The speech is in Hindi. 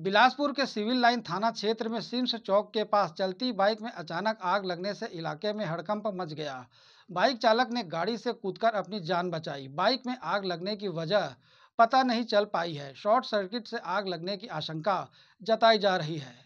बिलासपुर के सिविल लाइन थाना क्षेत्र में सिम्स चौक के पास चलती बाइक में अचानक आग लगने से इलाके में हड़कंप मच गया बाइक चालक ने गाड़ी से कूदकर अपनी जान बचाई बाइक में आग लगने की वजह पता नहीं चल पाई है शॉर्ट सर्किट से आग लगने की आशंका जताई जा रही है